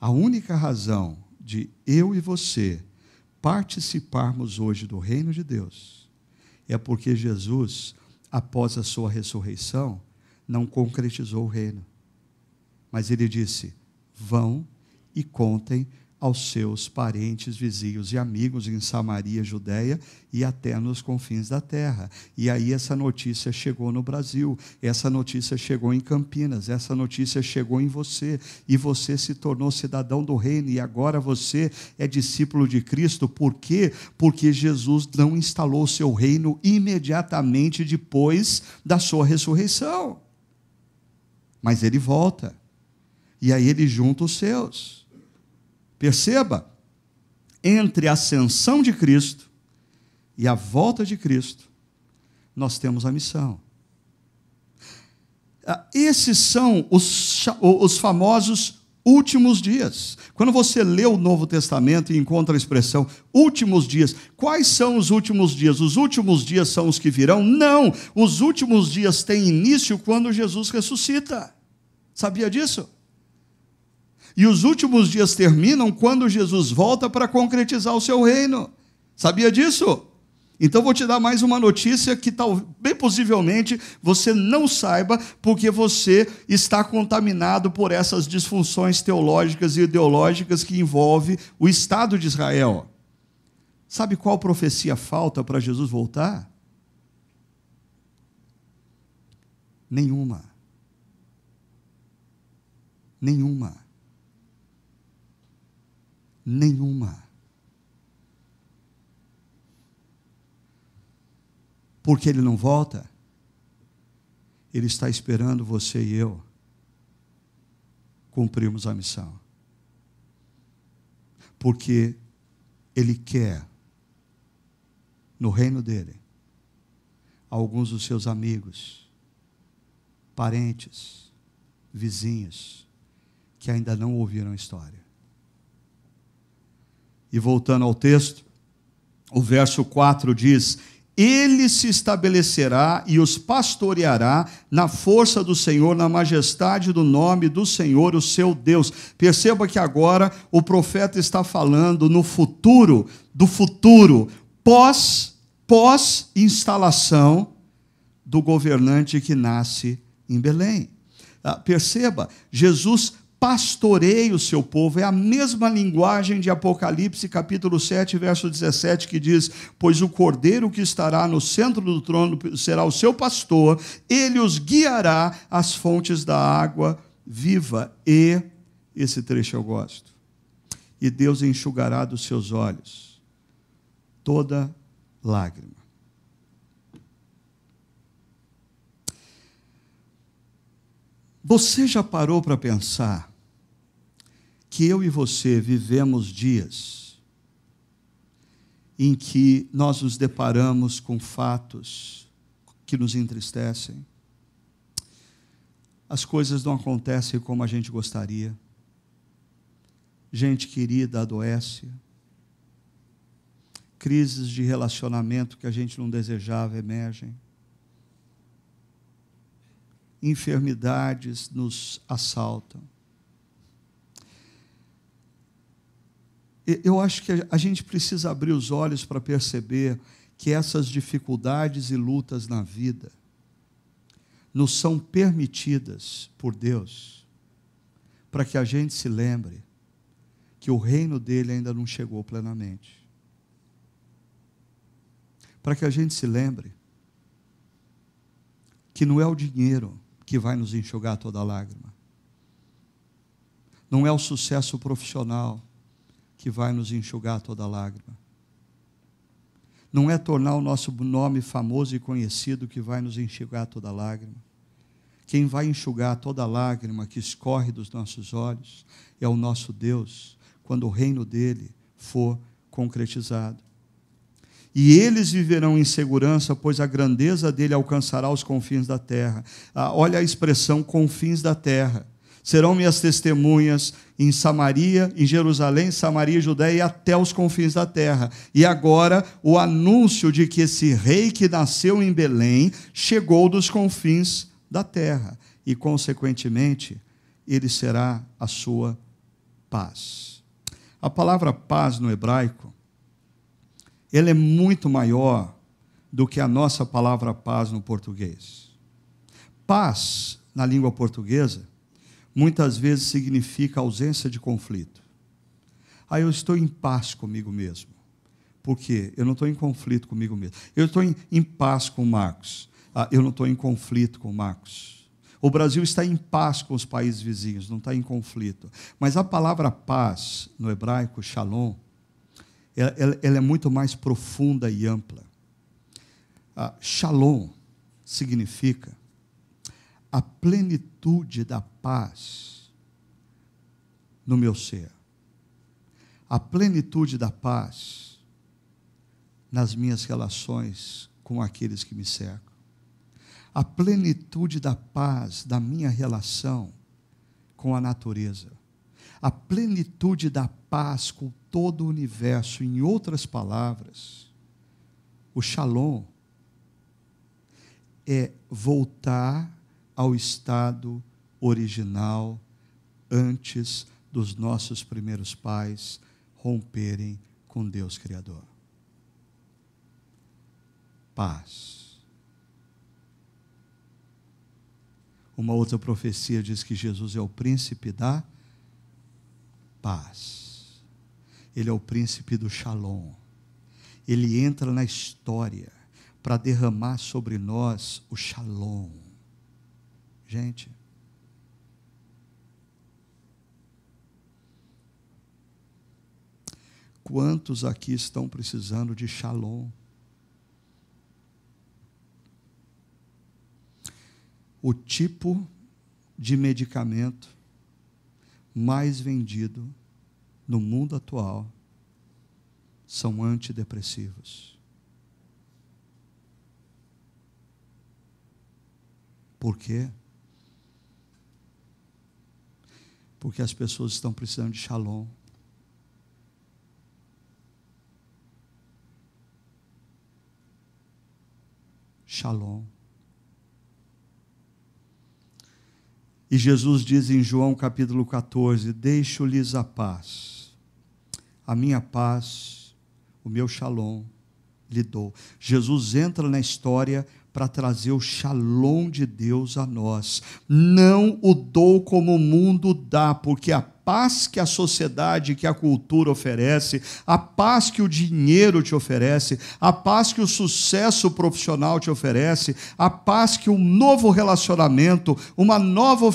A única razão de eu e você participarmos hoje do reino de Deus é porque Jesus, após a sua ressurreição, não concretizou o reino. Mas ele disse: vão e contem aos seus parentes, vizinhos e amigos em Samaria, Judéia e até nos confins da terra. E aí essa notícia chegou no Brasil, essa notícia chegou em Campinas, essa notícia chegou em você, e você se tornou cidadão do reino e agora você é discípulo de Cristo. Por quê? Porque Jesus não instalou o seu reino imediatamente depois da sua ressurreição. Mas ele volta. E aí ele junta os seus. Perceba, entre a ascensão de Cristo e a volta de Cristo, nós temos a missão. Ah, esses são os, os famosos últimos dias. Quando você lê o Novo Testamento e encontra a expressão últimos dias, quais são os últimos dias? Os últimos dias são os que virão? Não! Os últimos dias têm início quando Jesus ressuscita. Sabia disso? E os últimos dias terminam quando Jesus volta para concretizar o seu reino. Sabia disso? Então vou te dar mais uma notícia que tal, bem possivelmente você não saiba, porque você está contaminado por essas disfunções teológicas e ideológicas que envolve o Estado de Israel. Sabe qual profecia falta para Jesus voltar? Nenhuma. Nenhuma nenhuma. Porque ele não volta, ele está esperando você e eu cumprirmos a missão. Porque ele quer, no reino dele, alguns dos seus amigos, parentes, vizinhos, que ainda não ouviram a história. E voltando ao texto, o verso 4 diz: Ele se estabelecerá e os pastoreará na força do Senhor, na majestade do nome do Senhor, o seu Deus. Perceba que agora o profeta está falando no futuro, do futuro, pós pós instalação do governante que nasce em Belém. Ah, perceba, Jesus pastoreie o seu povo. É a mesma linguagem de Apocalipse, capítulo 7, verso 17, que diz: Pois o cordeiro que estará no centro do trono será o seu pastor, ele os guiará às fontes da água viva. E, esse trecho eu gosto, e Deus enxugará dos seus olhos toda lágrima. Você já parou para pensar que eu e você vivemos dias em que nós nos deparamos com fatos que nos entristecem? As coisas não acontecem como a gente gostaria. Gente querida adoece. Crises de relacionamento que a gente não desejava emergem enfermidades nos assaltam. Eu acho que a gente precisa abrir os olhos para perceber que essas dificuldades e lutas na vida nos são permitidas por Deus, para que a gente se lembre que o reino dele ainda não chegou plenamente. Para que a gente se lembre que não é o dinheiro que vai nos enxugar toda lágrima. Não é o sucesso profissional que vai nos enxugar toda lágrima. Não é tornar o nosso nome famoso e conhecido que vai nos enxugar toda lágrima. Quem vai enxugar toda lágrima que escorre dos nossos olhos é o nosso Deus, quando o reino dele for concretizado e eles viverão em segurança, pois a grandeza dele alcançará os confins da terra. Ah, olha a expressão confins da terra. Serão minhas testemunhas em Samaria, em Jerusalém, Samaria, Judéia e até os confins da terra. E agora o anúncio de que esse rei que nasceu em Belém chegou dos confins da terra e, consequentemente, ele será a sua paz. A palavra paz no hebraico ele é muito maior do que a nossa palavra paz no português. Paz, na língua portuguesa, muitas vezes significa ausência de conflito. Aí ah, eu estou em paz comigo mesmo. Por quê? Eu não estou em conflito comigo mesmo. Eu estou em, em paz com Marcos. Ah, eu não estou em conflito com Marcos. O Brasil está em paz com os países vizinhos, não está em conflito. Mas a palavra paz, no hebraico, shalom, ela, ela é muito mais profunda e ampla. Ah, shalom significa a plenitude da paz no meu ser, a plenitude da paz nas minhas relações com aqueles que me cercam, a plenitude da paz da minha relação com a natureza, a plenitude da paz com todo o universo. Em outras palavras, o shalom é voltar ao estado original antes dos nossos primeiros pais romperem com Deus Criador. Paz. Uma outra profecia diz que Jesus é o príncipe da paz. Ele é o príncipe do Shalom. Ele entra na história para derramar sobre nós o Shalom. Gente, quantos aqui estão precisando de Shalom? O tipo de medicamento mais vendido no mundo atual são antidepressivos. Por quê? Porque as pessoas estão precisando de shalom. Shalom. E Jesus diz em João capítulo 14: Deixo-lhes a paz, a minha paz, o meu shalom lhe dou. Jesus entra na história para trazer o shalom de Deus a nós. Não o dou como o mundo dá, porque a paz que a sociedade, que a cultura oferece, a paz que o dinheiro te oferece, a paz que o sucesso profissional te oferece, a paz que um novo relacionamento, uma nova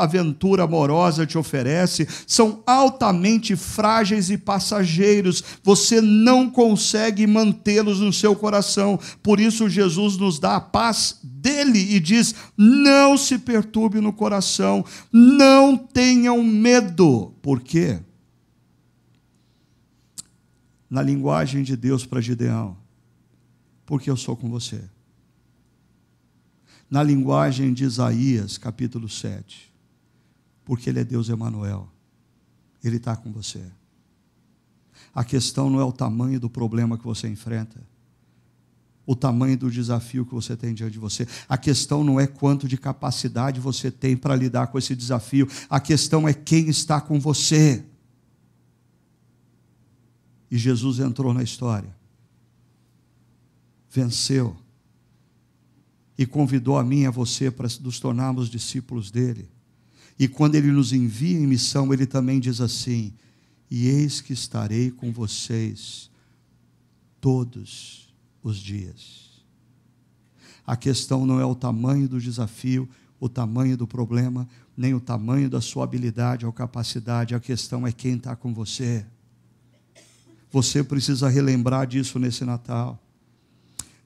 aventura amorosa te oferece, são altamente frágeis e passageiros. Você não consegue mantê-los no seu coração. Por isso, Jesus nos dá a paz dele e diz: não se perturbe no coração, não tenham medo. Por quê? Na linguagem de Deus para Gideão, porque eu sou com você. Na linguagem de Isaías, capítulo 7, porque ele é Deus Emanuel. Ele está com você. A questão não é o tamanho do problema que você enfrenta o tamanho do desafio que você tem diante de você. A questão não é quanto de capacidade você tem para lidar com esse desafio, a questão é quem está com você. E Jesus entrou na história, venceu, e convidou a mim e a você para nos tornarmos discípulos dele. E quando ele nos envia em missão, ele também diz assim: E eis que estarei com vocês todos os dias. A questão não é o tamanho do desafio, o tamanho do problema, nem o tamanho da sua habilidade ou capacidade, a questão é quem está com você. Você precisa relembrar disso nesse Natal.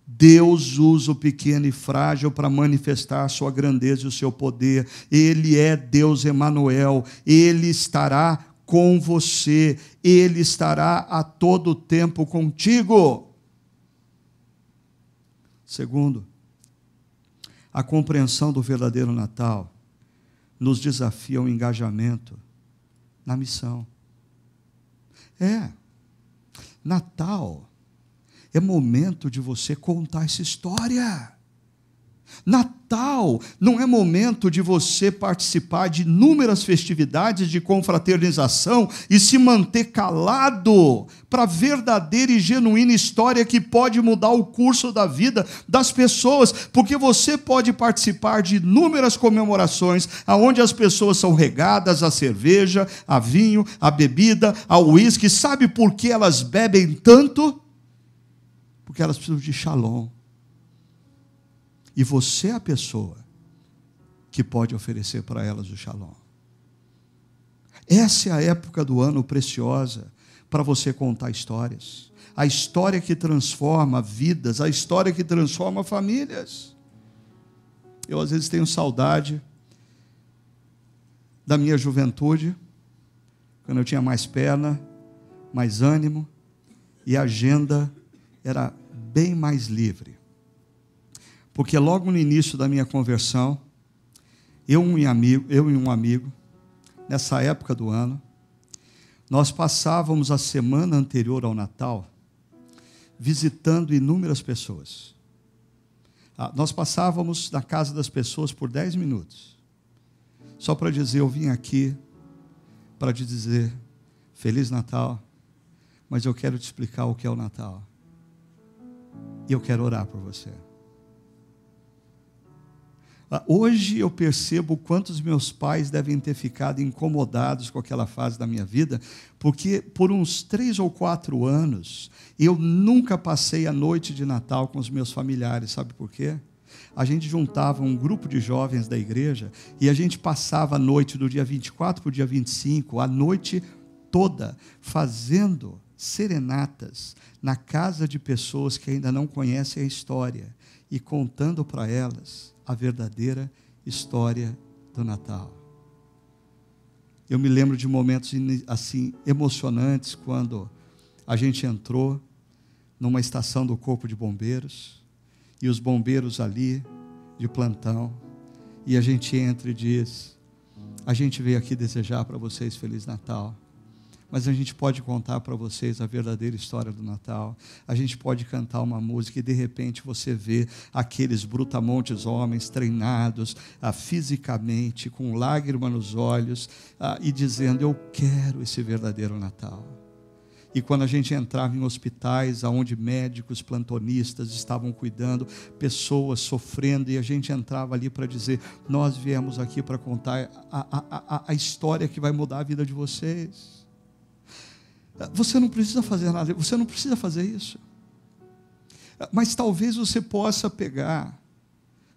Deus usa o pequeno e frágil para manifestar a sua grandeza e o seu poder. Ele é Deus Emanuel. Ele estará com você. Ele estará a todo tempo contigo. Segundo, a compreensão do verdadeiro Natal nos desafia ao engajamento na missão. É, Natal é momento de você contar essa história. Natal não é momento de você participar de inúmeras festividades de confraternização e se manter calado para a verdadeira e genuína história que pode mudar o curso da vida das pessoas, porque você pode participar de inúmeras comemorações aonde as pessoas são regadas a cerveja, a vinho, a bebida, ao uísque. Sabe por que elas bebem tanto? Porque elas precisam de shalom e você é a pessoa que pode oferecer para elas o shalom. Essa é a época do ano preciosa para você contar histórias. A história que transforma vidas, a história que transforma famílias. Eu às vezes tenho saudade da minha juventude, quando eu tinha mais perna, mais ânimo e a agenda era bem mais livre porque logo no início da minha conversão, eu e um amigo, eu e um amigo nessa época do ano, nós passávamos a semana anterior ao Natal visitando inúmeras pessoas. Ah, nós passávamos na casa das pessoas por 10 minutos, só para dizer: Eu vim aqui para te dizer Feliz Natal, mas eu quero te explicar o que é o Natal. E eu quero orar por você. Ah, hoje eu percebo quantos meus pais devem ter ficado incomodados com aquela fase da minha vida, porque por uns três ou quatro anos eu nunca passei a noite de Natal com os meus familiares, sabe por quê? A gente juntava um grupo de jovens da igreja e a gente passava a noite do dia 24 para o dia 25, a noite toda, fazendo serenatas na casa de pessoas que ainda não conhecem a história e contando para elas a verdadeira história do Natal. Eu me lembro de momentos assim emocionantes quando a gente entrou numa estação do Corpo de Bombeiros e os bombeiros ali de plantão e a gente entra e diz: a gente veio aqui desejar para vocês feliz Natal mas a gente pode contar para vocês a verdadeira história do Natal. A gente pode cantar uma música e de repente você vê aqueles brutamontes homens treinados ah, fisicamente, com lágrima nos olhos ah, e dizendo: Eu quero esse verdadeiro Natal. E quando a gente entrava em hospitais, aonde médicos, plantonistas estavam cuidando, pessoas sofrendo, e a gente entrava ali para dizer: Nós viemos aqui para contar a, a, a, a história que vai mudar a vida de vocês. Você não precisa fazer nada, você não precisa fazer isso. Mas talvez você possa pegar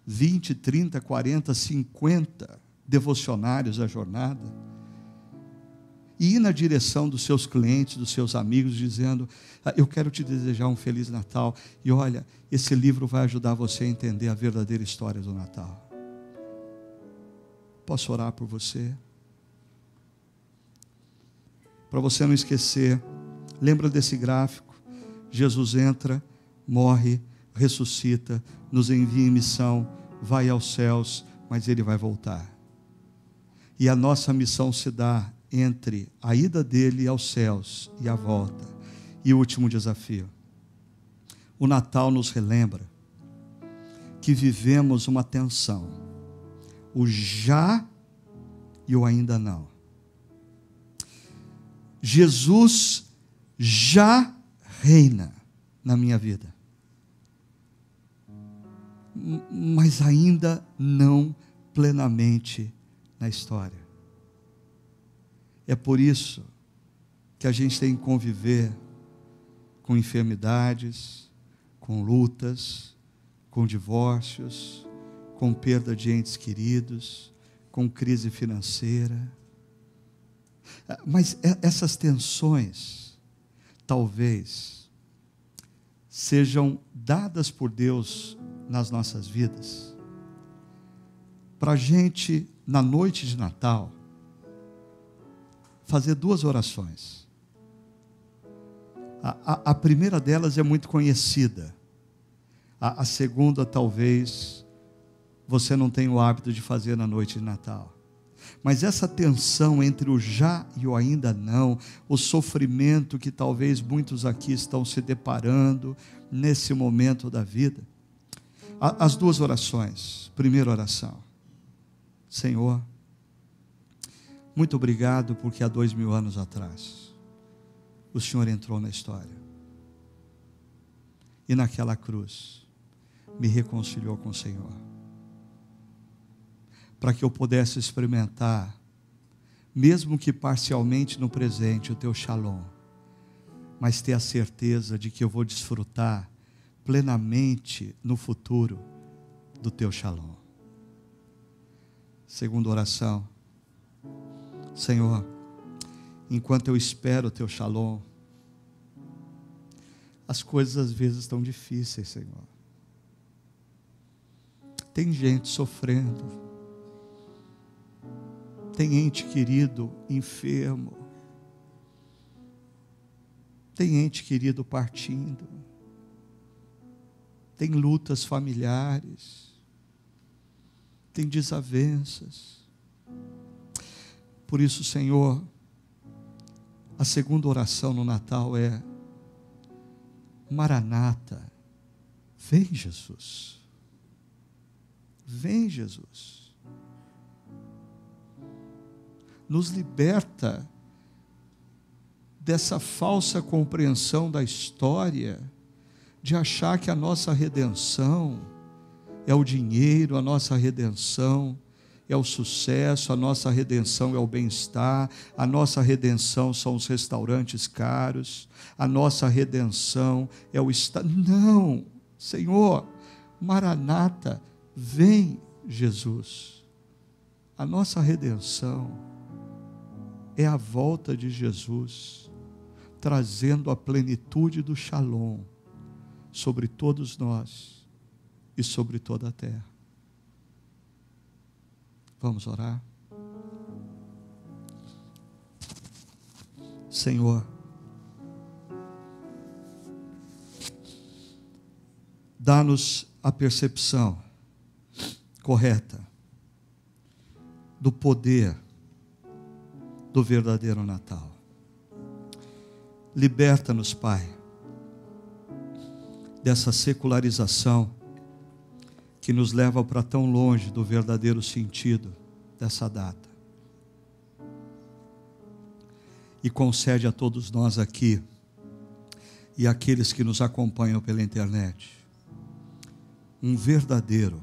20, 30, 40, 50 devocionários da jornada e ir na direção dos seus clientes, dos seus amigos, dizendo: ah, Eu quero te desejar um Feliz Natal. E olha, esse livro vai ajudar você a entender a verdadeira história do Natal. Posso orar por você? para você não esquecer. Lembra desse gráfico? Jesus entra, morre, ressuscita, nos envia em missão, vai aos céus, mas ele vai voltar. E a nossa missão se dá entre a ida dele aos céus e a volta. E o último desafio. O Natal nos relembra que vivemos uma tensão. O já e o ainda não. Jesus já reina na minha vida. Mas ainda não plenamente na história. É por isso que a gente tem que conviver com enfermidades, com lutas, com divórcios, com perda de entes queridos, com crise financeira mas essas tensões, talvez, sejam dadas por Deus nas nossas vidas. Para a gente, na noite de Natal, fazer duas orações. A, a, a primeira delas é muito conhecida. A, a segunda, talvez, você não tem o hábito de fazer na noite de Natal. Mas essa tensão entre o já e o ainda não, o sofrimento que talvez muitos aqui estão se deparando nesse momento da vida. As duas orações. Primeira oração. Senhor, muito obrigado porque há dois mil anos atrás o Senhor entrou na história e naquela cruz me reconciliou com o Senhor para que eu pudesse experimentar, mesmo que parcialmente no presente, o teu shalom, mas ter a certeza de que eu vou desfrutar plenamente no futuro do teu shalom. Segunda oração, Senhor, enquanto eu espero o teu shalom, as coisas às vezes estão difíceis, Senhor. Tem gente sofrendo, tem ente querido enfermo. Tem ente querido partindo. Tem lutas familiares. Tem desavenças. Por isso, Senhor, a segunda oração no Natal é: Maranata, vem Jesus. Vem Jesus nos liberta dessa falsa compreensão da história, de achar que a nossa redenção é o dinheiro, a nossa redenção é o sucesso, a nossa redenção é o bem-estar, a nossa redenção são os restaurantes caros, a nossa redenção é o estado. Não, Senhor, Maranata, vem Jesus. A nossa redenção é a volta de Jesus, trazendo a plenitude do Shalom sobre todos nós e sobre toda a terra. Vamos orar? Senhor, dá-nos a percepção correta do poder do verdadeiro Natal. Liberta-nos, Pai, dessa secularização que nos leva para tão longe do verdadeiro sentido dessa data. E concede a todos nós aqui e àqueles que nos acompanham pela internet um verdadeiro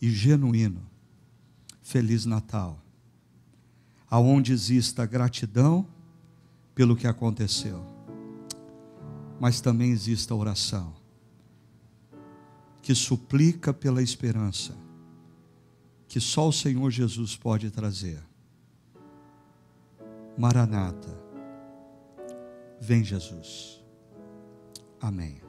e genuíno Feliz Natal aonde exista gratidão pelo que aconteceu, mas também exista oração que suplica pela esperança que só o Senhor Jesus pode trazer. Maranata, vem Jesus. Amém.